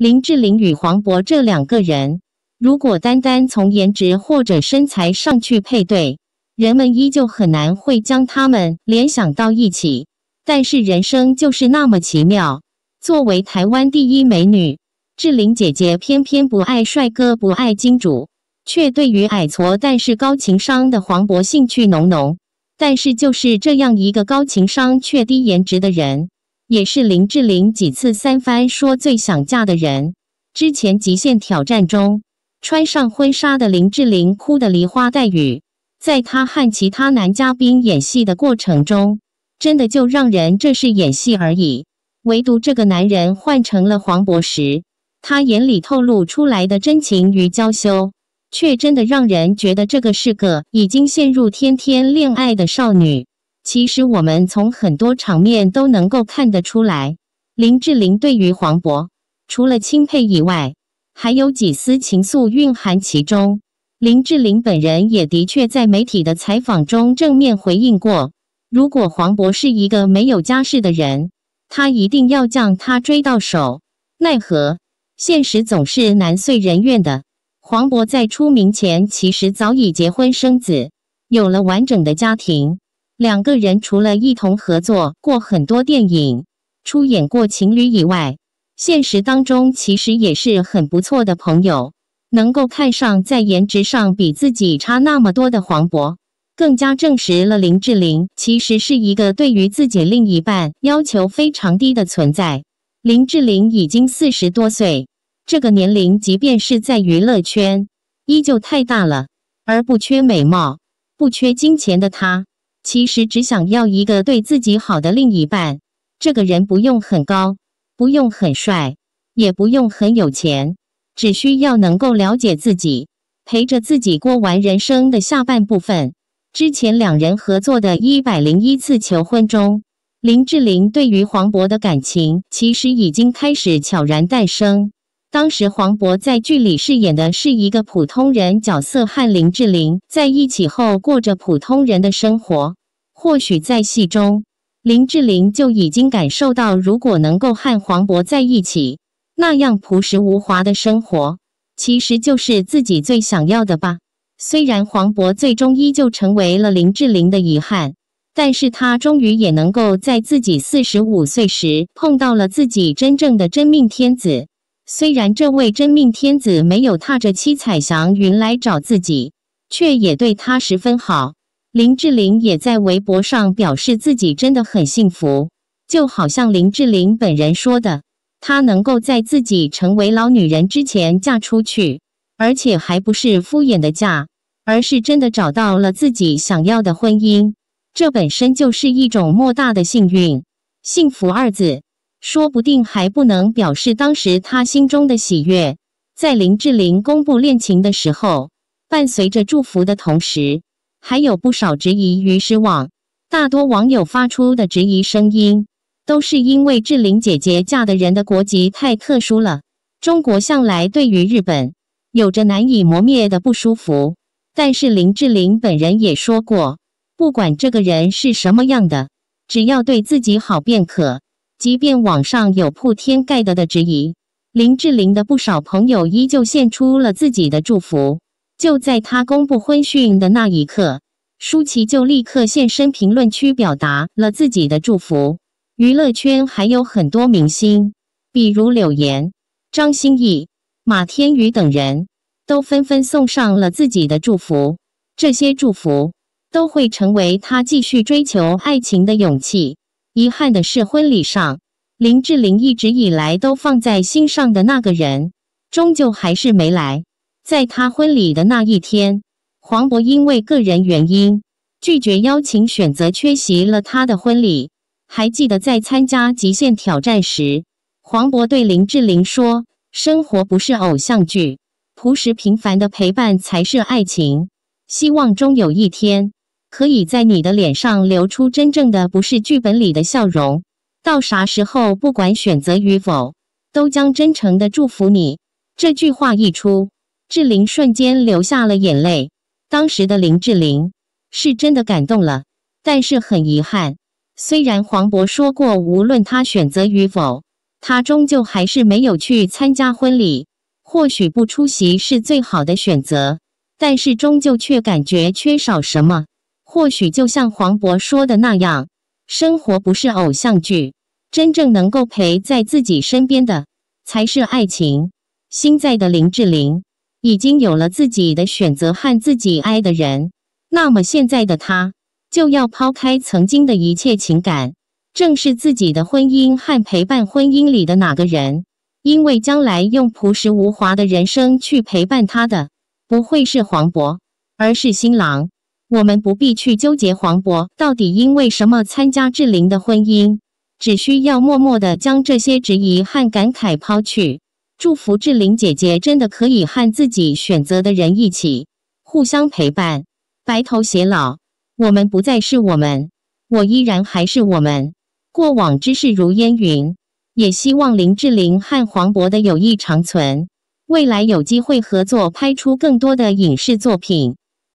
林志玲与黄渤这两个人，如果单单从颜值或者身材上去配对，人们依旧很难会将他们联想到一起。但是人生就是那么奇妙，作为台湾第一美女，志玲姐姐偏偏不爱帅哥，不爱金主，却对于矮矬但是高情商的黄渤兴趣浓浓。但是就是这样一个高情商却低颜值的人。也是林志玲几次三番说最想嫁的人。之前《极限挑战》中穿上婚纱的林志玲哭的梨花带雨，在她和其他男嘉宾演戏的过程中，真的就让人这是演戏而已。唯独这个男人换成了黄渤时，他眼里透露出来的真情与娇羞，却真的让人觉得这个是个已经陷入天天恋爱的少女。其实我们从很多场面都能够看得出来，林志玲对于黄渤除了钦佩以外，还有几丝情愫蕴含其中。林志玲本人也的确在媒体的采访中正面回应过，如果黄渤是一个没有家世的人，他一定要将他追到手。奈何现实总是难遂人愿的，黄渤在出名前其实早已结婚生子，有了完整的家庭。两个人除了一同合作过很多电影、出演过情侣以外，现实当中其实也是很不错的朋友。能够看上在颜值上比自己差那么多的黄渤，更加证实了林志玲其实是一个对于自己另一半要求非常低的存在。林志玲已经四十多岁，这个年龄即便是在娱乐圈依旧太大了，而不缺美貌、不缺金钱的她。其实只想要一个对自己好的另一半，这个人不用很高，不用很帅，也不用很有钱，只需要能够了解自己，陪着自己过完人生的下半部分。之前两人合作的一百零一次求婚中，林志玲对于黄渤的感情其实已经开始悄然诞生。当时黄渤在剧里饰演的是一个普通人角色，和林志玲在一起后过着普通人的生活。或许在戏中，林志玲就已经感受到，如果能够和黄渤在一起，那样朴实无华的生活，其实就是自己最想要的吧。虽然黄渤最终依旧成为了林志玲的遗憾，但是他终于也能够在自己四十五岁时碰到了自己真正的真命天子。虽然这位真命天子没有踏着七彩祥云来找自己，却也对他十分好。林志玲也在微博上表示自己真的很幸福，就好像林志玲本人说的，她能够在自己成为老女人之前嫁出去，而且还不是敷衍的嫁，而是真的找到了自己想要的婚姻，这本身就是一种莫大的幸运、幸福二字。说不定还不能表示当时他心中的喜悦。在林志玲公布恋情的时候，伴随着祝福的同时，还有不少质疑与失望。大多网友发出的质疑声音，都是因为志玲姐姐嫁的人的国籍太特殊了。中国向来对于日本有着难以磨灭的不舒服。但是林志玲本人也说过，不管这个人是什么样的，只要对自己好便可。即便网上有铺天盖地的质疑，林志玲的不少朋友依旧献出了自己的祝福。就在她公布婚讯的那一刻，舒淇就立刻现身评论区表达了自己的祝福。娱乐圈还有很多明星，比如柳岩、张歆艺、马天宇等人，都纷纷送上了自己的祝福。这些祝福都会成为她继续追求爱情的勇气。遗憾的是，婚礼上，林志玲一直以来都放在心上的那个人，终究还是没来。在他婚礼的那一天，黄渤因为个人原因拒绝邀请，选择缺席了他的婚礼。还记得在参加《极限挑战》时，黄渤对林志玲说：“生活不是偶像剧，朴实平凡的陪伴才是爱情。希望终有一天。”可以在你的脸上流出真正的，不是剧本里的笑容。到啥时候，不管选择与否，都将真诚的祝福你。这句话一出，志玲瞬间流下了眼泪。当时的林志玲是真的感动了，但是很遗憾。虽然黄渤说过，无论他选择与否，他终究还是没有去参加婚礼。或许不出席是最好的选择，但是终究却感觉缺少什么。或许就像黄渤说的那样，生活不是偶像剧，真正能够陪在自己身边的才是爱情。现在的林志玲已经有了自己的选择和自己爱的人，那么现在的她就要抛开曾经的一切情感，正视自己的婚姻和陪伴婚姻里的哪个人？因为将来用朴实无华的人生去陪伴她的，不会是黄渤，而是新郎。我们不必去纠结黄渤到底因为什么参加志玲的婚姻，只需要默默地将这些质疑和感慨抛去。祝福志玲姐姐真的可以和自己选择的人一起，互相陪伴，白头偕老。我们不再是我们，我依然还是我们。过往之事如烟云，也希望林志玲和黄渤的友谊长存，未来有机会合作，拍出更多的影视作品。